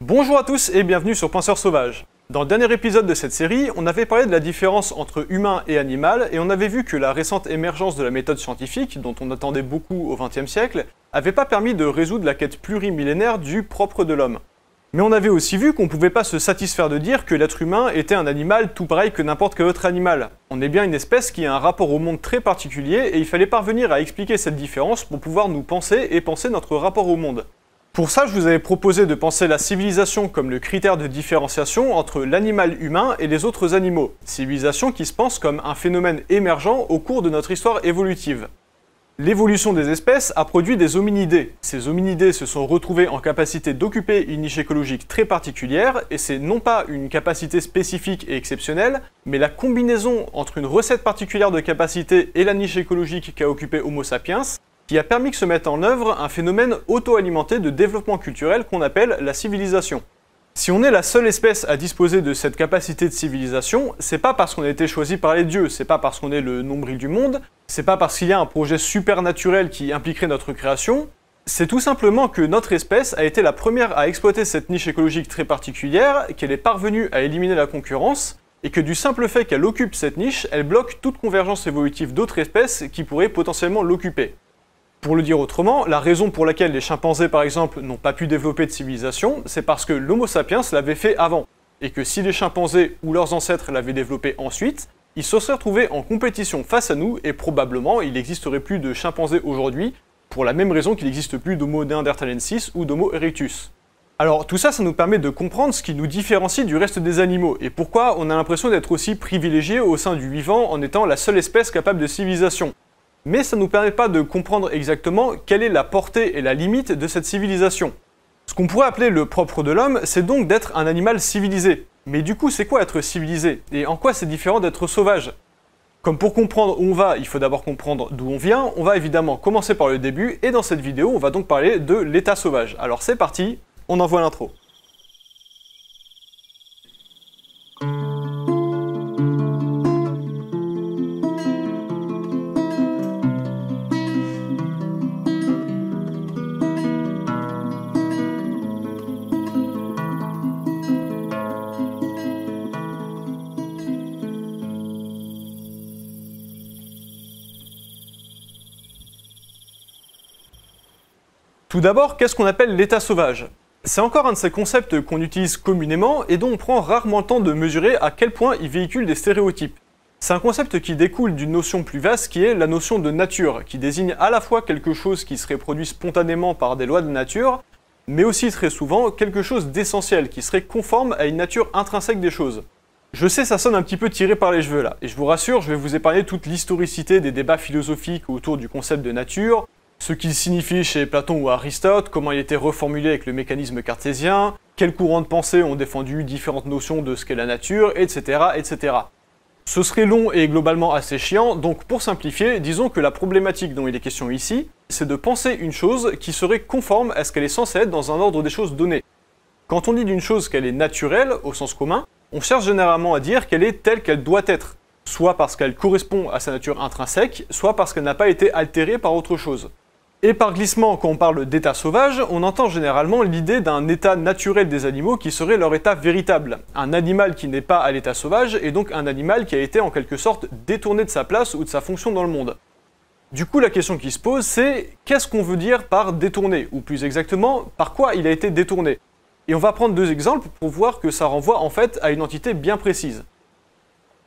Bonjour à tous et bienvenue sur Penseur Sauvage. Dans le dernier épisode de cette série, on avait parlé de la différence entre humain et animal et on avait vu que la récente émergence de la méthode scientifique, dont on attendait beaucoup au XXe siècle, avait pas permis de résoudre la quête plurimillénaire du propre de l'homme. Mais on avait aussi vu qu'on pouvait pas se satisfaire de dire que l'être humain était un animal tout pareil que n'importe quel autre animal. On est bien une espèce qui a un rapport au monde très particulier et il fallait parvenir à expliquer cette différence pour pouvoir nous penser et penser notre rapport au monde. Pour ça, je vous avais proposé de penser la civilisation comme le critère de différenciation entre l'animal humain et les autres animaux, civilisation qui se pense comme un phénomène émergent au cours de notre histoire évolutive. L'évolution des espèces a produit des hominidés. Ces hominidés se sont retrouvés en capacité d'occuper une niche écologique très particulière, et c'est non pas une capacité spécifique et exceptionnelle, mais la combinaison entre une recette particulière de capacité et la niche écologique qu'a occupée Homo sapiens qui a permis que se mette en œuvre un phénomène auto-alimenté de développement culturel qu'on appelle la civilisation. Si on est la seule espèce à disposer de cette capacité de civilisation, c'est pas parce qu'on a été choisi par les dieux, c'est pas parce qu'on est le nombril du monde, c'est pas parce qu'il y a un projet supernaturel qui impliquerait notre création, c'est tout simplement que notre espèce a été la première à exploiter cette niche écologique très particulière, qu'elle est parvenue à éliminer la concurrence, et que du simple fait qu'elle occupe cette niche, elle bloque toute convergence évolutive d'autres espèces qui pourraient potentiellement l'occuper. Pour le dire autrement, la raison pour laquelle les chimpanzés par exemple n'ont pas pu développer de civilisation, c'est parce que l'Homo sapiens l'avait fait avant, et que si les chimpanzés ou leurs ancêtres l'avaient développé ensuite, ils se seraient trouvés en compétition face à nous, et probablement il n'existerait plus de chimpanzés aujourd'hui, pour la même raison qu'il n'existe plus d'Homo neanderthalensis ou d'Homo erectus. Alors tout ça, ça nous permet de comprendre ce qui nous différencie du reste des animaux et pourquoi on a l'impression d'être aussi privilégié au sein du vivant en étant la seule espèce capable de civilisation mais ça ne nous permet pas de comprendre exactement quelle est la portée et la limite de cette civilisation. Ce qu'on pourrait appeler le propre de l'homme, c'est donc d'être un animal civilisé. Mais du coup, c'est quoi être civilisé Et en quoi c'est différent d'être sauvage Comme pour comprendre où on va, il faut d'abord comprendre d'où on vient, on va évidemment commencer par le début, et dans cette vidéo, on va donc parler de l'état sauvage. Alors c'est parti, on envoie l'intro. Tout d'abord, qu'est-ce qu'on appelle l'état sauvage C'est encore un de ces concepts qu'on utilise communément et dont on prend rarement le temps de mesurer à quel point il véhicule des stéréotypes. C'est un concept qui découle d'une notion plus vaste qui est la notion de nature, qui désigne à la fois quelque chose qui serait produit spontanément par des lois de nature, mais aussi très souvent quelque chose d'essentiel qui serait conforme à une nature intrinsèque des choses. Je sais, ça sonne un petit peu tiré par les cheveux là, et je vous rassure, je vais vous épargner toute l'historicité des débats philosophiques autour du concept de nature, ce qu'il signifie chez Platon ou Aristote, comment il était reformulé avec le mécanisme cartésien, quels courants de pensée ont défendu différentes notions de ce qu'est la nature, etc., etc. Ce serait long et globalement assez chiant, donc pour simplifier, disons que la problématique dont il est question ici, c'est de penser une chose qui serait conforme à ce qu'elle est censée être dans un ordre des choses donné. Quand on dit d'une chose qu'elle est naturelle, au sens commun, on cherche généralement à dire qu'elle est telle qu'elle doit être, soit parce qu'elle correspond à sa nature intrinsèque, soit parce qu'elle n'a pas été altérée par autre chose. Et par glissement, quand on parle d'état sauvage, on entend généralement l'idée d'un état naturel des animaux qui serait leur état véritable. Un animal qui n'est pas à l'état sauvage et donc un animal qui a été en quelque sorte détourné de sa place ou de sa fonction dans le monde. Du coup, la question qui se pose, c'est qu'est-ce qu'on veut dire par détourné Ou plus exactement, par quoi il a été détourné Et on va prendre deux exemples pour voir que ça renvoie en fait à une entité bien précise.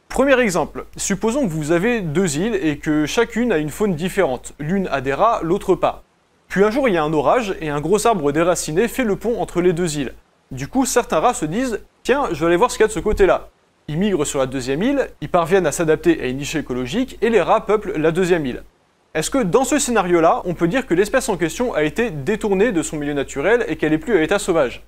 Premier exemple, supposons que vous avez deux îles et que chacune a une faune différente, l'une a des rats, l'autre pas. Puis un jour il y a un orage et un gros arbre déraciné fait le pont entre les deux îles. Du coup, certains rats se disent Tiens, je vais aller voir ce qu'il y a de ce côté-là. Ils migrent sur la deuxième île, ils parviennent à s'adapter à une niche écologique et les rats peuplent la deuxième île. Est-ce que dans ce scénario-là, on peut dire que l'espèce en question a été détournée de son milieu naturel et qu'elle n'est plus à l'état sauvage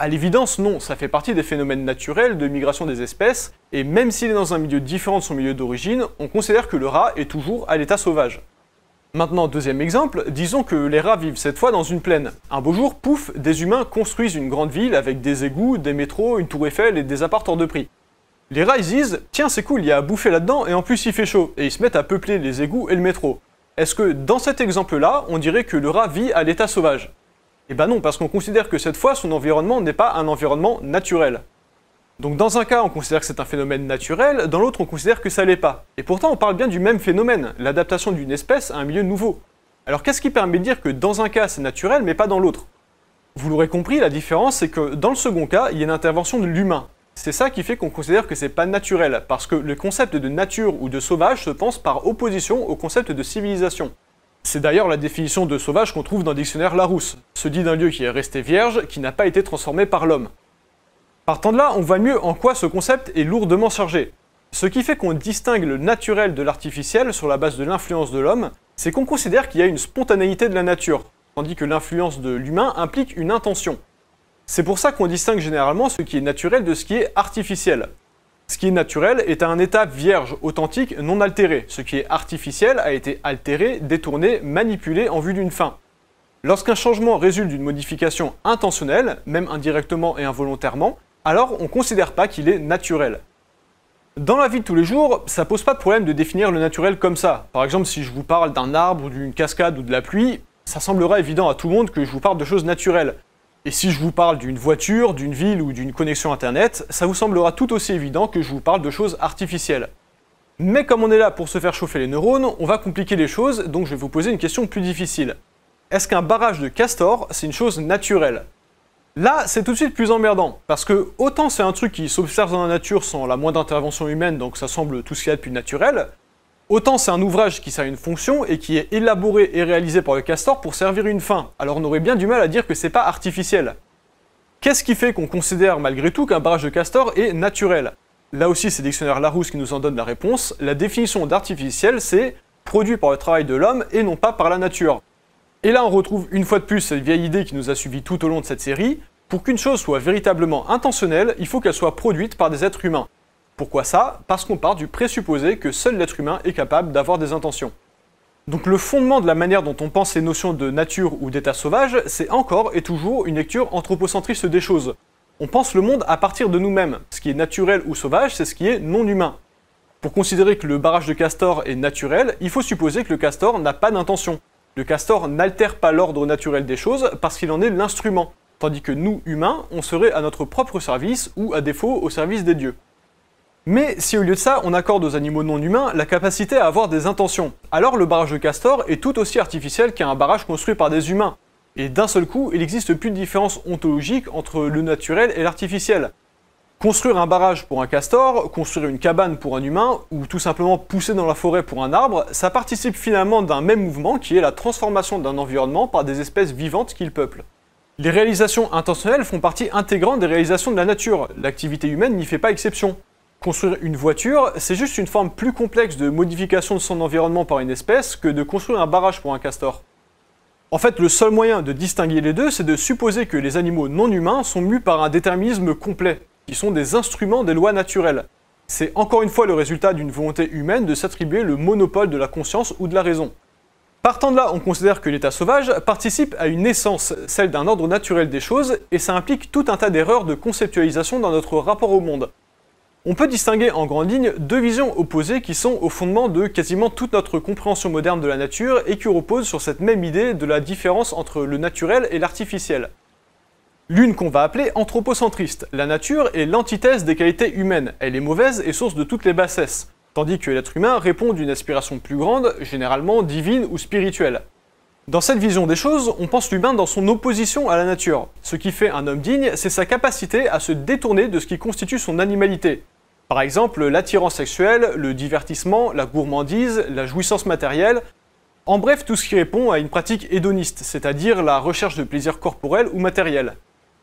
à l'évidence, non, ça fait partie des phénomènes naturels de migration des espèces, et même s'il est dans un milieu différent de son milieu d'origine, on considère que le rat est toujours à l'état sauvage. Maintenant, deuxième exemple, disons que les rats vivent cette fois dans une plaine. Un beau jour, pouf, des humains construisent une grande ville avec des égouts, des métros, une tour Eiffel et des appartements de prix. Les rats ils disent Tiens, c'est cool, il y a à bouffer là-dedans et en plus il fait chaud, et ils se mettent à peupler les égouts et le métro. Est-ce que dans cet exemple-là, on dirait que le rat vit à l'état sauvage eh ben non, parce qu'on considère que cette fois, son environnement n'est pas un environnement naturel. Donc dans un cas, on considère que c'est un phénomène naturel, dans l'autre, on considère que ça l'est pas. Et pourtant, on parle bien du même phénomène, l'adaptation d'une espèce à un milieu nouveau. Alors qu'est-ce qui permet de dire que dans un cas, c'est naturel, mais pas dans l'autre Vous l'aurez compris, la différence, c'est que dans le second cas, il y a une intervention de l'humain. C'est ça qui fait qu'on considère que c'est pas naturel, parce que le concept de nature ou de sauvage se pense par opposition au concept de civilisation. C'est d'ailleurs la définition de sauvage qu'on trouve dans le dictionnaire Larousse. Se dit d'un lieu qui est resté vierge, qui n'a pas été transformé par l'homme. Partant de là, on voit mieux en quoi ce concept est lourdement chargé. Ce qui fait qu'on distingue le naturel de l'artificiel sur la base de l'influence de l'homme, c'est qu'on considère qu'il y a une spontanéité de la nature, tandis que l'influence de l'humain implique une intention. C'est pour ça qu'on distingue généralement ce qui est naturel de ce qui est artificiel. Ce qui est naturel est un état vierge, authentique, non altéré. Ce qui est artificiel a été altéré, détourné, manipulé en vue d'une fin. Lorsqu'un changement résulte d'une modification intentionnelle, même indirectement et involontairement, alors on ne considère pas qu'il est naturel. Dans la vie de tous les jours, ça pose pas de problème de définir le naturel comme ça. Par exemple, si je vous parle d'un arbre d'une cascade ou de la pluie, ça semblera évident à tout le monde que je vous parle de choses naturelles. Et si je vous parle d'une voiture, d'une ville ou d'une connexion Internet, ça vous semblera tout aussi évident que je vous parle de choses artificielles. Mais comme on est là pour se faire chauffer les neurones, on va compliquer les choses, donc je vais vous poser une question plus difficile. Est-ce qu'un barrage de castor, c'est une chose naturelle Là, c'est tout de suite plus emmerdant, parce que autant c'est un truc qui s'observe dans la nature sans la moindre intervention humaine, donc ça semble tout ce qu'il y a de plus naturel, Autant c'est un ouvrage qui sert une fonction et qui est élaboré et réalisé par le castor pour servir une fin, alors on aurait bien du mal à dire que c'est pas artificiel. Qu'est-ce qui fait qu'on considère malgré tout qu'un barrage de castor est naturel Là aussi, c'est dictionnaire Larousse qui nous en donne la réponse. La définition d'artificiel, c'est produit par le travail de l'homme et non pas par la nature. Et là, on retrouve une fois de plus cette vieille idée qui nous a suivi tout au long de cette série. Pour qu'une chose soit véritablement intentionnelle, il faut qu'elle soit produite par des êtres humains. Pourquoi ça Parce qu'on part du présupposé que seul l'être humain est capable d'avoir des intentions. Donc le fondement de la manière dont on pense ces notions de nature ou d'état sauvage, c'est encore et toujours une lecture anthropocentriste des choses. On pense le monde à partir de nous-mêmes. Ce qui est naturel ou sauvage, c'est ce qui est non humain. Pour considérer que le barrage de Castor est naturel, il faut supposer que le Castor n'a pas d'intention. Le Castor n'altère pas l'ordre naturel des choses parce qu'il en est l'instrument, tandis que nous, humains, on serait à notre propre service ou à défaut au service des dieux. Mais si au lieu de ça, on accorde aux animaux non humains la capacité à avoir des intentions, alors le barrage de Castor est tout aussi artificiel qu'un barrage construit par des humains. Et d'un seul coup, il n'existe plus de différence ontologique entre le naturel et l'artificiel. Construire un barrage pour un castor, construire une cabane pour un humain, ou tout simplement pousser dans la forêt pour un arbre, ça participe finalement d'un même mouvement qui est la transformation d'un environnement par des espèces vivantes qu'il peuple. Les réalisations intentionnelles font partie intégrante des réalisations de la nature, l'activité humaine n'y fait pas exception. Construire une voiture, c'est juste une forme plus complexe de modification de son environnement par une espèce que de construire un barrage pour un castor. En fait, le seul moyen de distinguer les deux, c'est de supposer que les animaux non humains sont mus par un déterminisme complet, qui sont des instruments des lois naturelles. C'est encore une fois le résultat d'une volonté humaine de s'attribuer le monopole de la conscience ou de la raison. Partant de là, on considère que l'état sauvage participe à une essence, celle d'un ordre naturel des choses, et ça implique tout un tas d'erreurs de conceptualisation dans notre rapport au monde. On peut distinguer en grande ligne deux visions opposées qui sont au fondement de quasiment toute notre compréhension moderne de la nature et qui reposent sur cette même idée de la différence entre le naturel et l'artificiel. L'une qu'on va appeler anthropocentriste. La nature est l'antithèse des qualités humaines, elle est mauvaise et source de toutes les bassesses, tandis que l'être humain répond d'une aspiration plus grande, généralement divine ou spirituelle. Dans cette vision des choses, on pense l'humain dans son opposition à la nature. Ce qui fait un homme digne, c'est sa capacité à se détourner de ce qui constitue son animalité, par exemple, l'attirance sexuelle, le divertissement, la gourmandise, la jouissance matérielle, en bref tout ce qui répond à une pratique hédoniste, c'est-à-dire la recherche de plaisirs corporels ou matériels.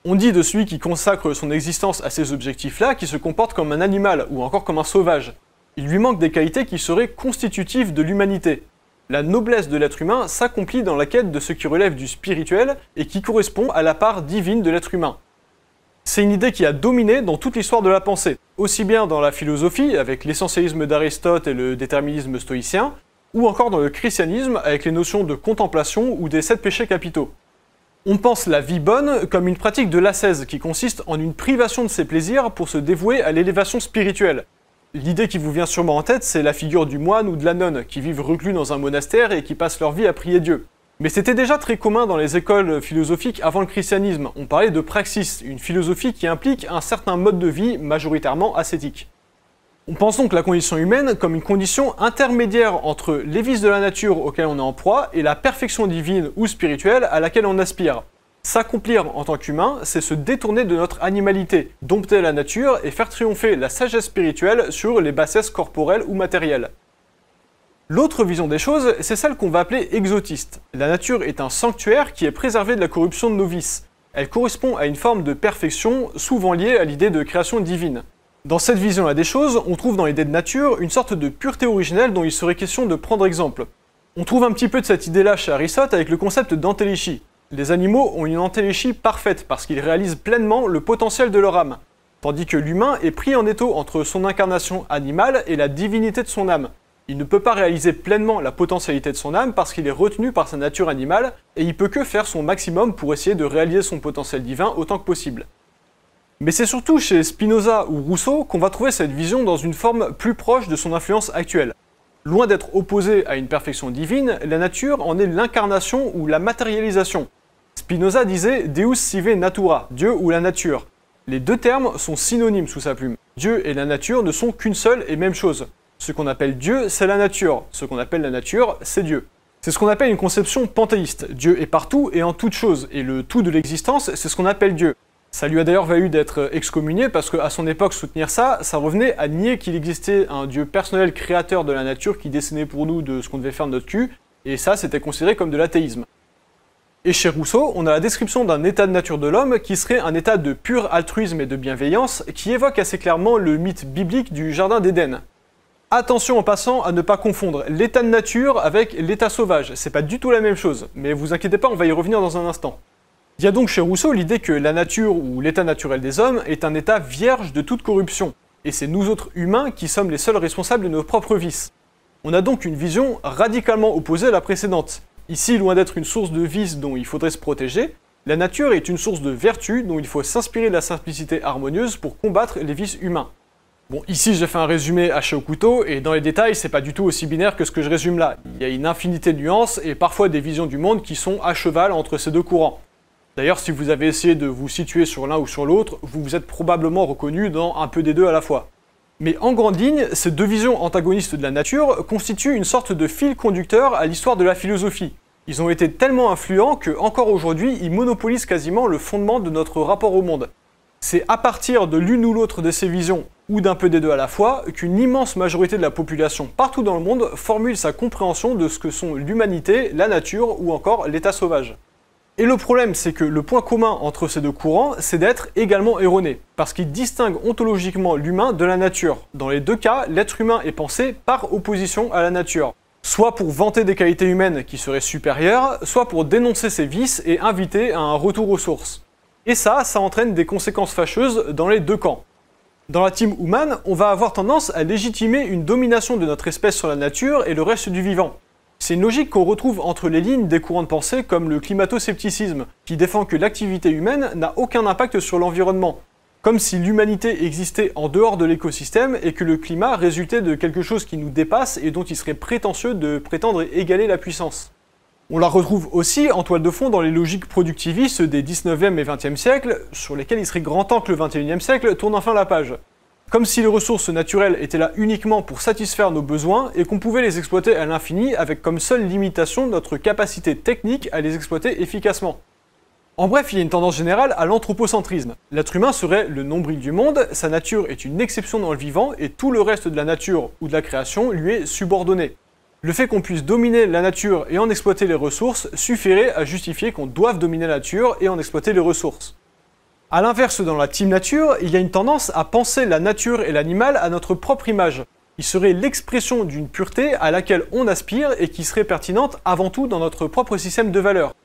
On dit de celui qui consacre son existence à ces objectifs-là qu'il se comporte comme un animal ou encore comme un sauvage. Il lui manque des qualités qui seraient constitutives de l'humanité. La noblesse de l'être humain s'accomplit dans la quête de ce qui relève du spirituel et qui correspond à la part divine de l'être humain. C'est une idée qui a dominé dans toute l'histoire de la pensée, aussi bien dans la philosophie, avec l'essentialisme d'Aristote et le déterminisme stoïcien, ou encore dans le christianisme, avec les notions de contemplation ou des sept péchés capitaux. On pense la vie bonne comme une pratique de l'ascèse qui consiste en une privation de ses plaisirs pour se dévouer à l'élévation spirituelle. L'idée qui vous vient sûrement en tête, c'est la figure du moine ou de la nonne qui vivent reclus dans un monastère et qui passent leur vie à prier Dieu. Mais c'était déjà très commun dans les écoles philosophiques avant le christianisme. On parlait de praxis, une philosophie qui implique un certain mode de vie majoritairement ascétique. On pense donc la condition humaine comme une condition intermédiaire entre les vices de la nature auxquels on est en proie et la perfection divine ou spirituelle à laquelle on aspire. S'accomplir en tant qu'humain, c'est se détourner de notre animalité, dompter la nature et faire triompher la sagesse spirituelle sur les bassesses corporelles ou matérielles. L'autre vision des choses, c'est celle qu'on va appeler exotiste. La nature est un sanctuaire qui est préservé de la corruption de nos vices. Elle correspond à une forme de perfection souvent liée à l'idée de création divine. Dans cette vision-là des choses, on trouve dans l'idée de nature une sorte de pureté originelle dont il serait question de prendre exemple. On trouve un petit peu de cette idée-là chez Aristote avec le concept d'entéléchie. Les animaux ont une entéléchie parfaite parce qu'ils réalisent pleinement le potentiel de leur âme, tandis que l'humain est pris en étau entre son incarnation animale et la divinité de son âme. Il ne peut pas réaliser pleinement la potentialité de son âme parce qu'il est retenu par sa nature animale et il peut que faire son maximum pour essayer de réaliser son potentiel divin autant que possible. Mais c'est surtout chez Spinoza ou Rousseau qu'on va trouver cette vision dans une forme plus proche de son influence actuelle. Loin d'être opposée à une perfection divine, la nature en est l'incarnation ou la matérialisation. Spinoza disait Deus sive natura, Dieu ou la nature. Les deux termes sont synonymes sous sa plume. Dieu et la nature ne sont qu'une seule et même chose. Ce qu'on appelle Dieu, c'est la nature. Ce qu'on appelle la nature, c'est Dieu. C'est ce qu'on appelle une conception panthéiste. Dieu est partout et en toute chose, et le tout de l'existence, c'est ce qu'on appelle Dieu. Ça lui a d'ailleurs valu d'être excommunié parce qu'à son époque, soutenir ça, ça revenait à nier qu'il existait un Dieu personnel créateur de la nature qui dessinait pour nous de ce qu'on devait faire de notre cul, et ça, c'était considéré comme de l'athéisme. Et chez Rousseau, on a la description d'un état de nature de l'homme qui serait un état de pur altruisme et de bienveillance qui évoque assez clairement le mythe biblique du Jardin d'Éden. Attention en passant à ne pas confondre l'état de nature avec l'état sauvage, c'est pas du tout la même chose, mais vous inquiétez pas, on va y revenir dans un instant. Il y a donc chez Rousseau l'idée que la nature ou l'état naturel des hommes est un état vierge de toute corruption, et c'est nous autres humains qui sommes les seuls responsables de nos propres vices. On a donc une vision radicalement opposée à la précédente. Ici, loin d'être une source de vices dont il faudrait se protéger, la nature est une source de vertu dont il faut s'inspirer de la simplicité harmonieuse pour combattre les vices humains. Bon, ici, j'ai fait un résumé haché au couteau, et dans les détails, c'est pas du tout aussi binaire que ce que je résume là. Il y a une infinité de nuances, et parfois des visions du monde qui sont à cheval entre ces deux courants. D'ailleurs, si vous avez essayé de vous situer sur l'un ou sur l'autre, vous vous êtes probablement reconnu dans un peu des deux à la fois. Mais en grande ligne, ces deux visions antagonistes de la nature constituent une sorte de fil conducteur à l'histoire de la philosophie. Ils ont été tellement influents que, encore aujourd'hui, ils monopolisent quasiment le fondement de notre rapport au monde. C'est à partir de l'une ou l'autre de ces visions, ou d'un peu des deux à la fois, qu'une immense majorité de la population partout dans le monde formule sa compréhension de ce que sont l'humanité, la nature ou encore l'état sauvage. Et le problème, c'est que le point commun entre ces deux courants, c'est d'être également erroné, parce qu'ils distinguent ontologiquement l'humain de la nature. Dans les deux cas, l'être humain est pensé par opposition à la nature, soit pour vanter des qualités humaines qui seraient supérieures, soit pour dénoncer ses vices et inviter à un retour aux sources. Et ça, ça entraîne des conséquences fâcheuses dans les deux camps. Dans la team human, on va avoir tendance à légitimer une domination de notre espèce sur la nature et le reste du vivant. C'est une logique qu'on retrouve entre les lignes des courants de pensée comme le climato-scepticisme, qui défend que l'activité humaine n'a aucun impact sur l'environnement, comme si l'humanité existait en dehors de l'écosystème et que le climat résultait de quelque chose qui nous dépasse et dont il serait prétentieux de prétendre égaler la puissance. On la retrouve aussi en toile de fond dans les logiques productivistes des 19e et 20e siècles, sur lesquelles il serait grand temps que le 21e siècle tourne enfin la page. Comme si les ressources naturelles étaient là uniquement pour satisfaire nos besoins et qu'on pouvait les exploiter à l'infini avec comme seule limitation notre capacité technique à les exploiter efficacement. En bref, il y a une tendance générale à l'anthropocentrisme. L'être humain serait le nombril du monde, sa nature est une exception dans le vivant et tout le reste de la nature ou de la création lui est subordonné. Le fait qu'on puisse dominer la nature et en exploiter les ressources suffirait à justifier qu'on doive dominer la nature et en exploiter les ressources. A l'inverse, dans la team nature, il y a une tendance à penser la nature et l'animal à notre propre image. Il serait l'expression d'une pureté à laquelle on aspire et qui serait pertinente avant tout dans notre propre système de valeurs.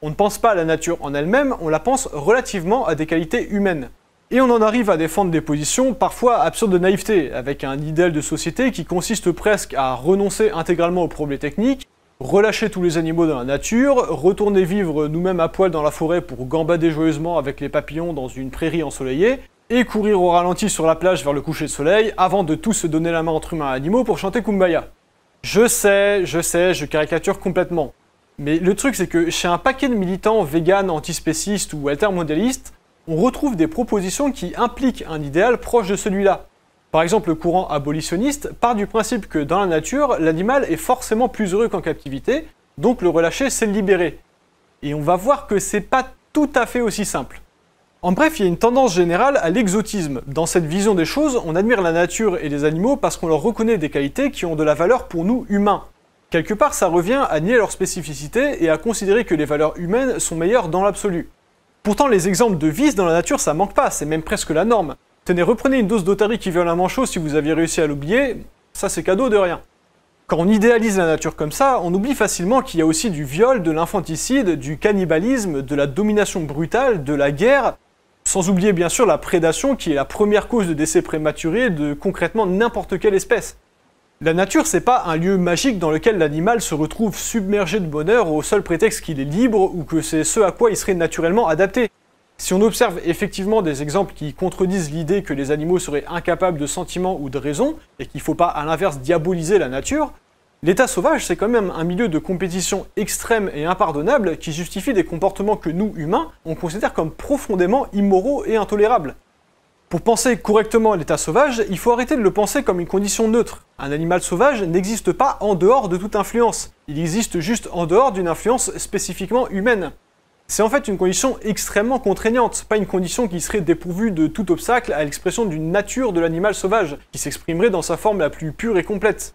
On ne pense pas à la nature en elle-même, on la pense relativement à des qualités humaines. Et on en arrive à défendre des positions parfois absurdes de naïveté, avec un idéal de société qui consiste presque à renoncer intégralement aux problèmes techniques, relâcher tous les animaux dans la nature, retourner vivre nous-mêmes à poil dans la forêt pour gambader joyeusement avec les papillons dans une prairie ensoleillée, et courir au ralenti sur la plage vers le coucher de soleil avant de tous se donner la main entre humains et animaux pour chanter Kumbaya. Je sais, je sais, je caricature complètement. Mais le truc c'est que chez un paquet de militants vegan, antispécistes ou altermondialistes, on retrouve des propositions qui impliquent un idéal proche de celui-là. Par exemple, le courant abolitionniste part du principe que dans la nature, l'animal est forcément plus heureux qu'en captivité, donc le relâcher, c'est le libérer. Et on va voir que c'est pas tout à fait aussi simple. En bref, il y a une tendance générale à l'exotisme. Dans cette vision des choses, on admire la nature et les animaux parce qu'on leur reconnaît des qualités qui ont de la valeur pour nous humains. Quelque part, ça revient à nier leur spécificité et à considérer que les valeurs humaines sont meilleures dans l'absolu. Pourtant, les exemples de vices dans la nature, ça manque pas, c'est même presque la norme. Tenez, reprenez une dose d'otarie qui viole un manchot si vous aviez réussi à l'oublier, ça c'est cadeau de rien. Quand on idéalise la nature comme ça, on oublie facilement qu'il y a aussi du viol, de l'infanticide, du cannibalisme, de la domination brutale, de la guerre, sans oublier bien sûr la prédation qui est la première cause de décès prématuré de concrètement n'importe quelle espèce. La nature, c'est pas un lieu magique dans lequel l'animal se retrouve submergé de bonheur au seul prétexte qu'il est libre ou que c'est ce à quoi il serait naturellement adapté. Si on observe effectivement des exemples qui contredisent l'idée que les animaux seraient incapables de sentiments ou de raison, et qu'il faut pas à l'inverse diaboliser la nature, l'état sauvage c'est quand même un milieu de compétition extrême et impardonnable qui justifie des comportements que nous, humains, on considère comme profondément immoraux et intolérables. Pour penser correctement à l'état sauvage, il faut arrêter de le penser comme une condition neutre. Un animal sauvage n'existe pas en dehors de toute influence, il existe juste en dehors d'une influence spécifiquement humaine. C'est en fait une condition extrêmement contraignante, pas une condition qui serait dépourvue de tout obstacle à l'expression d'une nature de l'animal sauvage, qui s'exprimerait dans sa forme la plus pure et complète.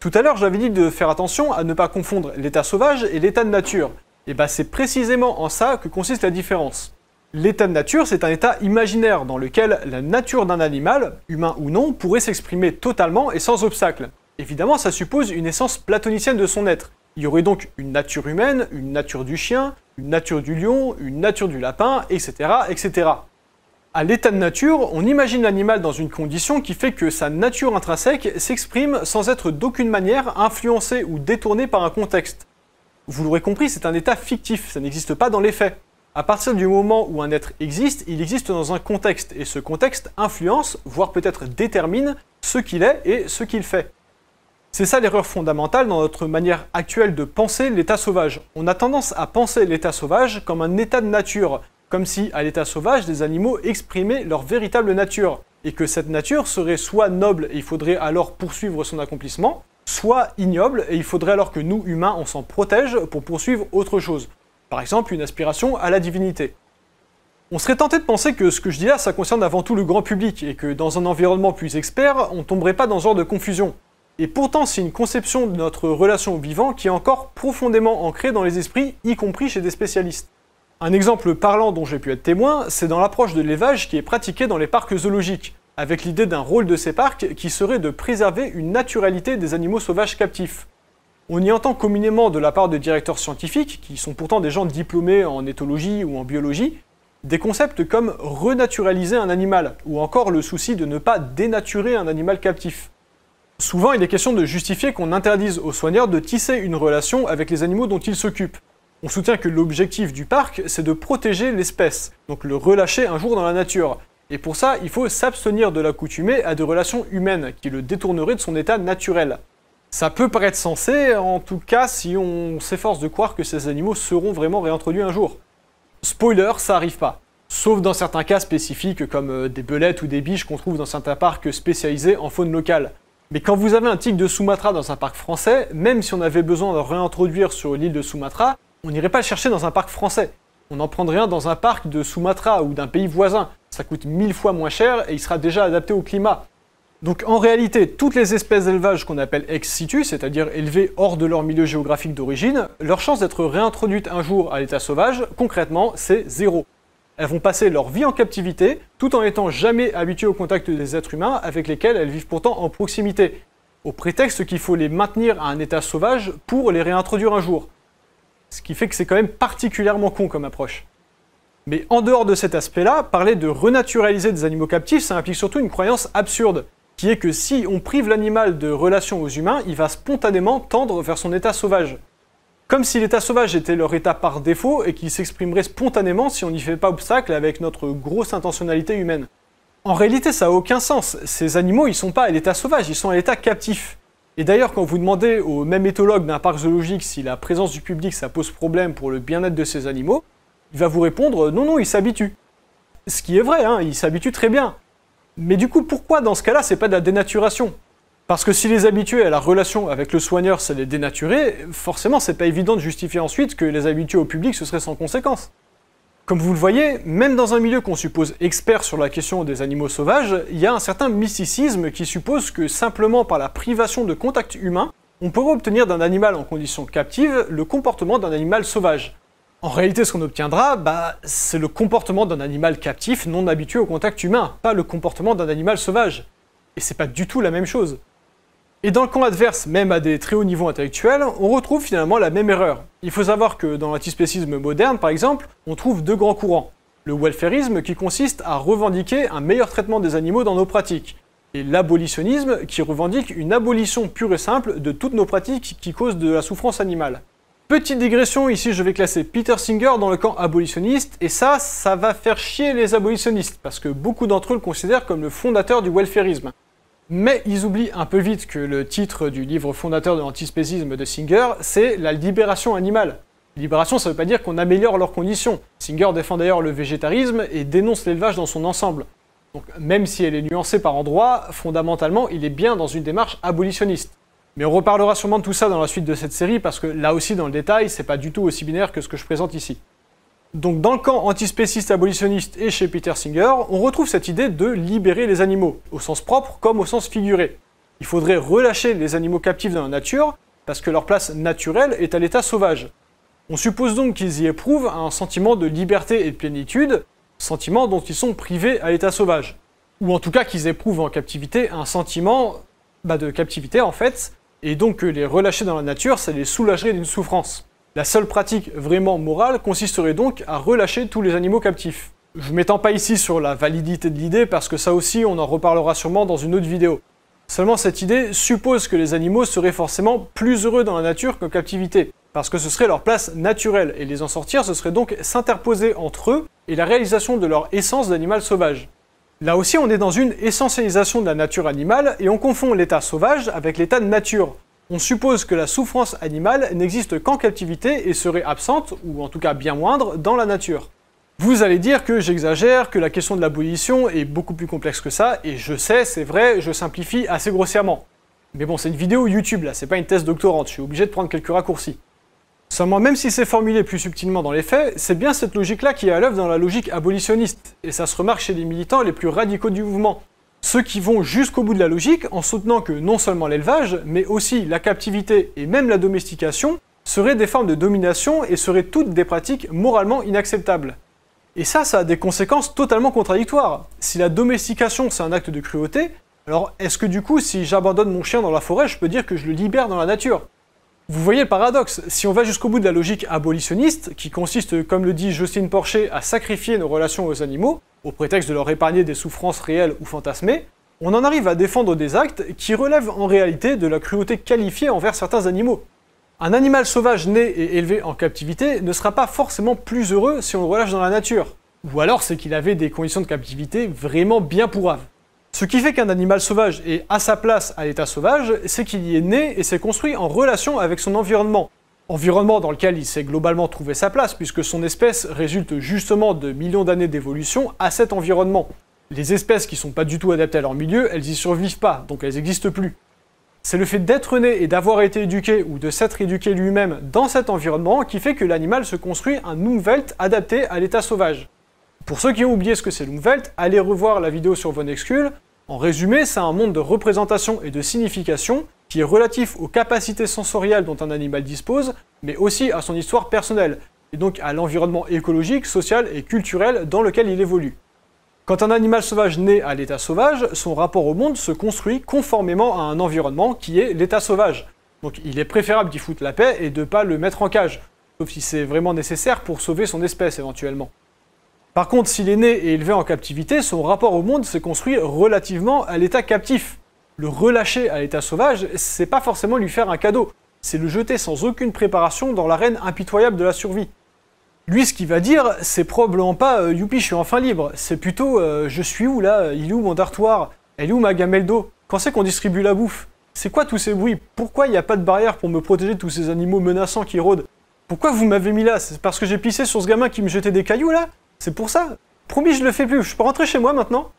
Tout à l'heure, j'avais dit de faire attention à ne pas confondre l'état sauvage et l'état de nature. Et eh bah ben, c'est précisément en ça que consiste la différence. L'état de nature, c'est un état imaginaire dans lequel la nature d'un animal, humain ou non, pourrait s'exprimer totalement et sans obstacle. Évidemment, ça suppose une essence platonicienne de son être. Il y aurait donc une nature humaine, une nature du chien, une nature du lion, une nature du lapin, etc. etc. À l'état de nature, on imagine l'animal dans une condition qui fait que sa nature intrinsèque s'exprime sans être d'aucune manière influencée ou détournée par un contexte. Vous l'aurez compris, c'est un état fictif, ça n'existe pas dans les faits. À partir du moment où un être existe, il existe dans un contexte, et ce contexte influence, voire peut-être détermine, ce qu'il est et ce qu'il fait. C'est ça l'erreur fondamentale dans notre manière actuelle de penser l'état sauvage. On a tendance à penser l'état sauvage comme un état de nature, comme si à l'état sauvage des animaux exprimaient leur véritable nature, et que cette nature serait soit noble et il faudrait alors poursuivre son accomplissement, soit ignoble et il faudrait alors que nous humains on s'en protège pour poursuivre autre chose. Par exemple, une aspiration à la divinité. On serait tenté de penser que ce que je dis là, ça concerne avant tout le grand public, et que dans un environnement plus expert, on tomberait pas dans ce genre de confusion. Et pourtant, c'est une conception de notre relation au vivant qui est encore profondément ancrée dans les esprits, y compris chez des spécialistes. Un exemple parlant dont j'ai pu être témoin, c'est dans l'approche de l'élevage qui est pratiquée dans les parcs zoologiques, avec l'idée d'un rôle de ces parcs qui serait de préserver une naturalité des animaux sauvages captifs. On y entend communément de la part de directeurs scientifiques, qui sont pourtant des gens diplômés en éthologie ou en biologie, des concepts comme renaturaliser un animal, ou encore le souci de ne pas dénaturer un animal captif. Souvent, il est question de justifier qu'on interdise aux soigneurs de tisser une relation avec les animaux dont ils s'occupent. On soutient que l'objectif du parc, c'est de protéger l'espèce, donc le relâcher un jour dans la nature. Et pour ça, il faut s'abstenir de l'accoutumer à des relations humaines qui le détourneraient de son état naturel. Ça peut paraître sensé, en tout cas si on s'efforce de croire que ces animaux seront vraiment réintroduits un jour. Spoiler, ça arrive pas. Sauf dans certains cas spécifiques comme euh, des belettes ou des biches qu'on trouve dans certains parcs spécialisés en faune locale. Mais quand vous avez un tigre de Sumatra dans un parc français, même si on avait besoin de le réintroduire sur l'île de Sumatra, on n'irait pas le chercher dans un parc français. On en prendrait rien dans un parc de Sumatra ou d'un pays voisin. Ça coûte mille fois moins cher et il sera déjà adapté au climat. Donc en réalité, toutes les espèces d'élevage qu'on appelle ex situ, c'est-à-dire élevées hors de leur milieu géographique d'origine, leur chance d'être réintroduites un jour à l'état sauvage, concrètement, c'est zéro. Elles vont passer leur vie en captivité, tout en étant jamais habituées au contact des êtres humains avec lesquels elles vivent pourtant en proximité, au prétexte qu'il faut les maintenir à un état sauvage pour les réintroduire un jour. Ce qui fait que c'est quand même particulièrement con comme approche. Mais en dehors de cet aspect-là, parler de renaturaliser des animaux captifs, ça implique surtout une croyance absurde qui est que si on prive l'animal de relation aux humains, il va spontanément tendre vers son état sauvage. Comme si l'état sauvage était leur état par défaut et qu'il s'exprimerait spontanément si on n'y fait pas obstacle avec notre grosse intentionnalité humaine. En réalité, ça n'a aucun sens. Ces animaux, ils sont pas à l'état sauvage, ils sont à l'état captif. Et d'ailleurs, quand vous demandez au même éthologue d'un parc zoologique si la présence du public ça pose problème pour le bien-être de ces animaux, il va vous répondre non, non, ils s'habituent. Ce qui est vrai, hein, ils s'habituent très bien. Mais du coup, pourquoi dans ce cas-là, c'est pas de la dénaturation Parce que si les habitués à la relation avec le soigneur, c'est les dénaturer, forcément, c'est pas évident de justifier ensuite que les habitués au public, ce serait sans conséquence. Comme vous le voyez, même dans un milieu qu'on suppose expert sur la question des animaux sauvages, il y a un certain mysticisme qui suppose que simplement par la privation de contact humain, on pourrait obtenir d'un animal en condition captive le comportement d'un animal sauvage. En réalité, ce qu'on obtiendra, bah, c'est le comportement d'un animal captif non habitué au contact humain, pas le comportement d'un animal sauvage. Et c'est pas du tout la même chose. Et dans le camp adverse, même à des très hauts niveaux intellectuels, on retrouve finalement la même erreur. Il faut savoir que dans l'antispécisme moderne, par exemple, on trouve deux grands courants. Le welfarisme qui consiste à revendiquer un meilleur traitement des animaux dans nos pratiques, et l'abolitionnisme qui revendique une abolition pure et simple de toutes nos pratiques qui causent de la souffrance animale. Petite digression, ici je vais classer Peter Singer dans le camp abolitionniste, et ça, ça va faire chier les abolitionnistes, parce que beaucoup d'entre eux le considèrent comme le fondateur du welfarisme. Mais ils oublient un peu vite que le titre du livre fondateur de l'antispécisme de Singer, c'est La libération animale. Libération, ça veut pas dire qu'on améliore leurs conditions. Singer défend d'ailleurs le végétarisme et dénonce l'élevage dans son ensemble. Donc même si elle est nuancée par endroits, fondamentalement, il est bien dans une démarche abolitionniste. Mais on reparlera sûrement de tout ça dans la suite de cette série parce que là aussi dans le détail, c'est pas du tout aussi binaire que ce que je présente ici. Donc dans le camp antispéciste abolitionniste et chez Peter Singer, on retrouve cette idée de libérer les animaux, au sens propre comme au sens figuré. Il faudrait relâcher les animaux captifs dans la nature parce que leur place naturelle est à l'état sauvage. On suppose donc qu'ils y éprouvent un sentiment de liberté et de plénitude, sentiment dont ils sont privés à l'état sauvage. Ou en tout cas qu'ils éprouvent en captivité un sentiment bah, de captivité en fait, et donc euh, les relâcher dans la nature, ça les soulagerait d'une souffrance. La seule pratique vraiment morale consisterait donc à relâcher tous les animaux captifs. Je m'étends pas ici sur la validité de l'idée parce que ça aussi on en reparlera sûrement dans une autre vidéo. Seulement cette idée suppose que les animaux seraient forcément plus heureux dans la nature qu'en captivité, parce que ce serait leur place naturelle, et les en sortir ce serait donc s'interposer entre eux et la réalisation de leur essence d'animal sauvage. Là aussi, on est dans une essentialisation de la nature animale et on confond l'état sauvage avec l'état de nature. On suppose que la souffrance animale n'existe qu'en captivité et serait absente, ou en tout cas bien moindre, dans la nature. Vous allez dire que j'exagère, que la question de l'abolition est beaucoup plus complexe que ça, et je sais, c'est vrai, je simplifie assez grossièrement. Mais bon, c'est une vidéo YouTube là, c'est pas une thèse doctorante, je suis obligé de prendre quelques raccourcis. Seulement, même si c'est formulé plus subtilement dans les faits, c'est bien cette logique-là qui est à l'œuvre dans la logique abolitionniste, et ça se remarque chez les militants les plus radicaux du mouvement. Ceux qui vont jusqu'au bout de la logique en soutenant que non seulement l'élevage, mais aussi la captivité et même la domestication seraient des formes de domination et seraient toutes des pratiques moralement inacceptables. Et ça, ça a des conséquences totalement contradictoires. Si la domestication, c'est un acte de cruauté, alors est-ce que du coup, si j'abandonne mon chien dans la forêt, je peux dire que je le libère dans la nature vous voyez le paradoxe, si on va jusqu'au bout de la logique abolitionniste, qui consiste, comme le dit Justine Porcher, à sacrifier nos relations aux animaux, au prétexte de leur épargner des souffrances réelles ou fantasmées, on en arrive à défendre des actes qui relèvent en réalité de la cruauté qualifiée envers certains animaux. Un animal sauvage né et élevé en captivité ne sera pas forcément plus heureux si on le relâche dans la nature. Ou alors c'est qu'il avait des conditions de captivité vraiment bien pourraves. Ce qui fait qu'un animal sauvage est à sa place à l'état sauvage, c'est qu'il y est né et s'est construit en relation avec son environnement. Environnement dans lequel il s'est globalement trouvé sa place, puisque son espèce résulte justement de millions d'années d'évolution à cet environnement. Les espèces qui ne sont pas du tout adaptées à leur milieu, elles y survivent pas, donc elles n'existent plus. C'est le fait d'être né et d'avoir été éduqué ou de s'être éduqué lui-même dans cet environnement qui fait que l'animal se construit un nouvel adapté à l'état sauvage. Pour ceux qui ont oublié ce que c'est l'Umwelt, allez revoir la vidéo sur Von Excule. En résumé, c'est un monde de représentation et de signification qui est relatif aux capacités sensorielles dont un animal dispose, mais aussi à son histoire personnelle, et donc à l'environnement écologique, social et culturel dans lequel il évolue. Quand un animal sauvage naît à l'état sauvage, son rapport au monde se construit conformément à un environnement qui est l'état sauvage. Donc il est préférable d'y foutre la paix et de ne pas le mettre en cage, sauf si c'est vraiment nécessaire pour sauver son espèce éventuellement. Par contre, s'il est né et élevé en captivité, son rapport au monde s'est construit relativement à l'état captif. Le relâcher à l'état sauvage, c'est pas forcément lui faire un cadeau, c'est le jeter sans aucune préparation dans l'arène impitoyable de la survie. Lui, ce qu'il va dire, c'est probablement pas euh, Youpi, je suis enfin libre », c'est plutôt euh, Je suis où là Il est où mon dortoir Elle est où ma gamelle d'eau Quand c'est qu'on distribue la bouffe C'est quoi tous ces bruits Pourquoi il n'y a pas de barrière pour me protéger de tous ces animaux menaçants qui rôdent Pourquoi vous m'avez mis là C'est parce que j'ai pissé sur ce gamin qui me jetait des cailloux là c'est pour ça. Promis, je le fais plus. Je peux rentrer chez moi maintenant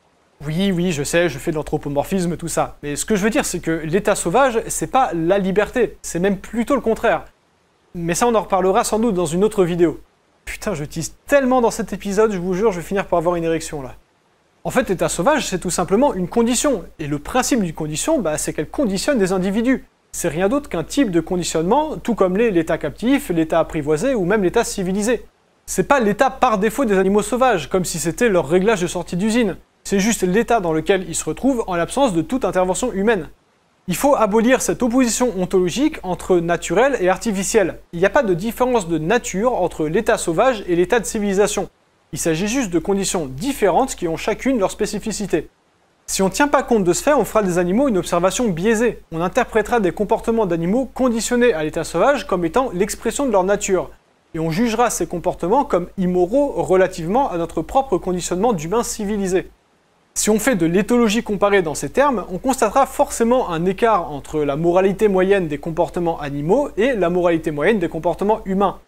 Oui, oui, je sais, je fais de l'anthropomorphisme, tout ça. Mais ce que je veux dire, c'est que l'état sauvage, c'est pas la liberté. C'est même plutôt le contraire. Mais ça, on en reparlera sans doute dans une autre vidéo. Putain, je tease tellement dans cet épisode, je vous jure, je vais finir par avoir une érection là. En fait, l'état sauvage, c'est tout simplement une condition. Et le principe d'une condition, bah, c'est qu'elle conditionne des individus. C'est rien d'autre qu'un type de conditionnement, tout comme l'est l'état captif, l'état apprivoisé ou même l'état civilisé. C'est pas l'état par défaut des animaux sauvages, comme si c'était leur réglage de sortie d'usine. C'est juste l'état dans lequel ils se retrouvent en l'absence de toute intervention humaine. Il faut abolir cette opposition ontologique entre naturel et artificiel. Il n'y a pas de différence de nature entre l'état sauvage et l'état de civilisation. Il s'agit juste de conditions différentes qui ont chacune leur spécificité. Si on ne tient pas compte de ce fait, on fera des animaux une observation biaisée. On interprétera des comportements d'animaux conditionnés à l'état sauvage comme étant l'expression de leur nature, et on jugera ces comportements comme immoraux relativement à notre propre conditionnement d'humain civilisé. Si on fait de l'éthologie comparée dans ces termes, on constatera forcément un écart entre la moralité moyenne des comportements animaux et la moralité moyenne des comportements humains.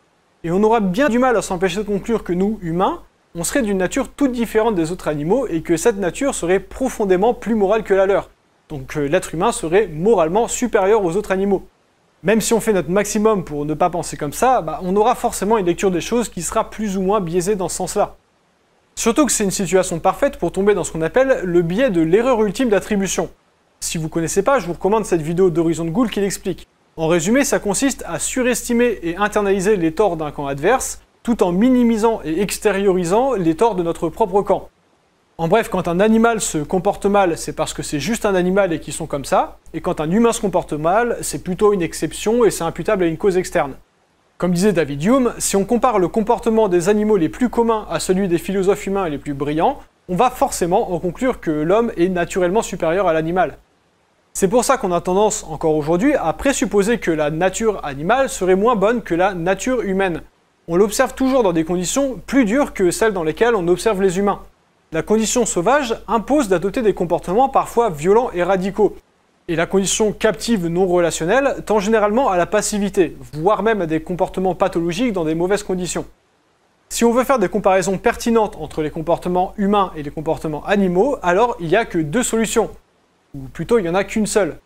Et on aura bien du mal à s'empêcher de conclure que nous, humains, on serait d'une nature toute différente des autres animaux et que cette nature serait profondément plus morale que la leur. Donc euh, l'être humain serait moralement supérieur aux autres animaux même si on fait notre maximum pour ne pas penser comme ça, bah, on aura forcément une lecture des choses qui sera plus ou moins biaisée dans ce sens-là. Surtout que c'est une situation parfaite pour tomber dans ce qu'on appelle le biais de l'erreur ultime d'attribution. Si vous connaissez pas, je vous recommande cette vidéo d'Horizon de qui l'explique. En résumé, ça consiste à surestimer et internaliser les torts d'un camp adverse, tout en minimisant et extériorisant les torts de notre propre camp. En bref, quand un animal se comporte mal, c'est parce que c'est juste un animal et qu'ils sont comme ça, et quand un humain se comporte mal, c'est plutôt une exception et c'est imputable à une cause externe. Comme disait David Hume, si on compare le comportement des animaux les plus communs à celui des philosophes humains les plus brillants, on va forcément en conclure que l'homme est naturellement supérieur à l'animal. C'est pour ça qu'on a tendance, encore aujourd'hui, à présupposer que la nature animale serait moins bonne que la nature humaine. On l'observe toujours dans des conditions plus dures que celles dans lesquelles on observe les humains la condition sauvage impose d'adopter des comportements parfois violents et radicaux. Et la condition captive non relationnelle tend généralement à la passivité, voire même à des comportements pathologiques dans des mauvaises conditions. Si on veut faire des comparaisons pertinentes entre les comportements humains et les comportements animaux, alors il n'y a que deux solutions. Ou plutôt, il n'y en a qu'une seule.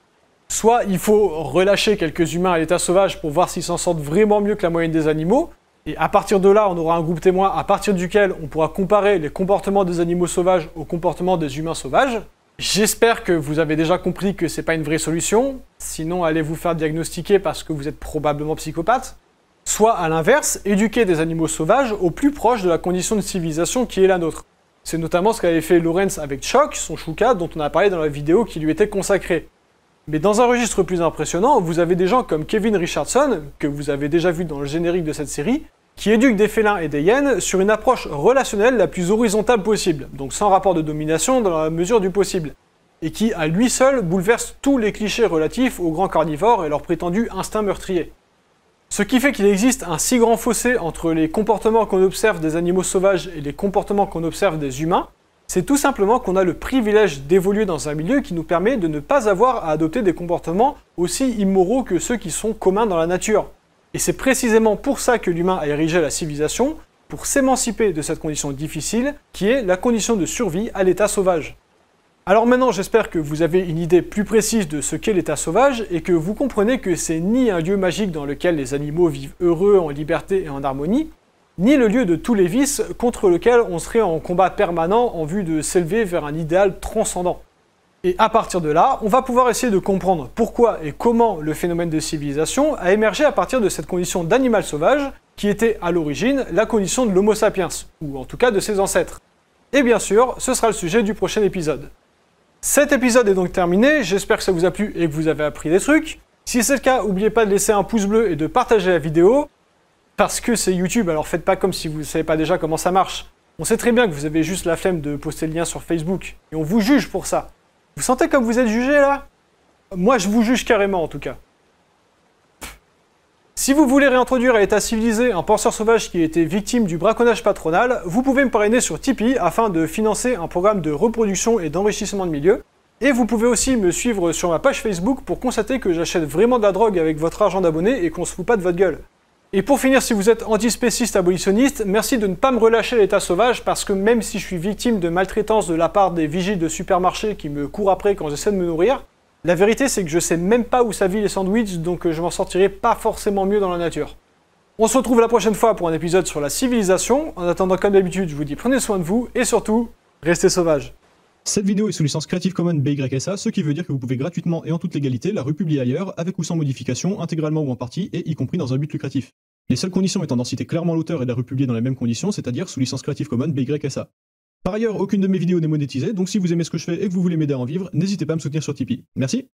Soit il faut relâcher quelques humains à l'état sauvage pour voir s'ils s'en sortent vraiment mieux que la moyenne des animaux, et à partir de là, on aura un groupe témoin à partir duquel on pourra comparer les comportements des animaux sauvages aux comportements des humains sauvages. J'espère que vous avez déjà compris que c'est pas une vraie solution, sinon allez vous faire diagnostiquer parce que vous êtes probablement psychopathe. Soit à l'inverse, éduquer des animaux sauvages au plus proche de la condition de civilisation qui est la nôtre. C'est notamment ce qu'avait fait Lorenz avec Choc, son chouka dont on a parlé dans la vidéo qui lui était consacrée. Mais dans un registre plus impressionnant, vous avez des gens comme Kevin Richardson, que vous avez déjà vu dans le générique de cette série, qui éduque des félins et des hyènes sur une approche relationnelle la plus horizontale possible, donc sans rapport de domination dans la mesure du possible, et qui à lui seul bouleverse tous les clichés relatifs aux grands carnivores et leur prétendu instinct meurtrier. Ce qui fait qu'il existe un si grand fossé entre les comportements qu'on observe des animaux sauvages et les comportements qu'on observe des humains, c'est tout simplement qu'on a le privilège d'évoluer dans un milieu qui nous permet de ne pas avoir à adopter des comportements aussi immoraux que ceux qui sont communs dans la nature. Et c'est précisément pour ça que l'humain a érigé la civilisation, pour s'émanciper de cette condition difficile qui est la condition de survie à l'état sauvage. Alors maintenant, j'espère que vous avez une idée plus précise de ce qu'est l'état sauvage et que vous comprenez que c'est ni un lieu magique dans lequel les animaux vivent heureux, en liberté et en harmonie, ni le lieu de tous les vices contre lequel on serait en combat permanent en vue de s'élever vers un idéal transcendant. Et à partir de là, on va pouvoir essayer de comprendre pourquoi et comment le phénomène de civilisation a émergé à partir de cette condition d'animal sauvage qui était à l'origine la condition de l'Homo sapiens, ou en tout cas de ses ancêtres. Et bien sûr, ce sera le sujet du prochain épisode. Cet épisode est donc terminé, j'espère que ça vous a plu et que vous avez appris des trucs. Si c'est le cas, n'oubliez pas de laisser un pouce bleu et de partager la vidéo, parce que c'est YouTube, alors faites pas comme si vous ne savez pas déjà comment ça marche. On sait très bien que vous avez juste la flemme de poster le lien sur Facebook, et on vous juge pour ça. Vous sentez comme vous êtes jugé là Moi je vous juge carrément en tout cas. Si vous voulez réintroduire à l'état civilisé un penseur sauvage qui était victime du braconnage patronal, vous pouvez me parrainer sur Tipeee afin de financer un programme de reproduction et d'enrichissement de milieu. Et vous pouvez aussi me suivre sur ma page Facebook pour constater que j'achète vraiment de la drogue avec votre argent d'abonné et qu'on se fout pas de votre gueule. Et pour finir, si vous êtes antispéciste abolitionniste, merci de ne pas me relâcher à l'état sauvage parce que même si je suis victime de maltraitance de la part des vigiles de supermarché qui me courent après quand j'essaie de me nourrir, la vérité c'est que je sais même pas où ça vit les sandwichs donc euh, je m'en sortirai pas forcément mieux dans la nature. On se retrouve la prochaine fois pour un épisode sur la civilisation. En attendant, comme d'habitude, je vous dis prenez soin de vous et surtout, restez sauvages. Cette vidéo est sous licence Creative Commons BYSA, ce qui veut dire que vous pouvez gratuitement et en toute légalité la republier ailleurs, avec ou sans modification, intégralement ou en partie, et y compris dans un but lucratif. Les seules conditions étant d'en citer clairement l'auteur et de la republier dans les mêmes conditions, c'est-à-dire sous licence Creative Commons BYSA. Par ailleurs, aucune de mes vidéos n'est monétisée, donc si vous aimez ce que je fais et que vous voulez m'aider à en vivre, n'hésitez pas à me soutenir sur Tipeee. Merci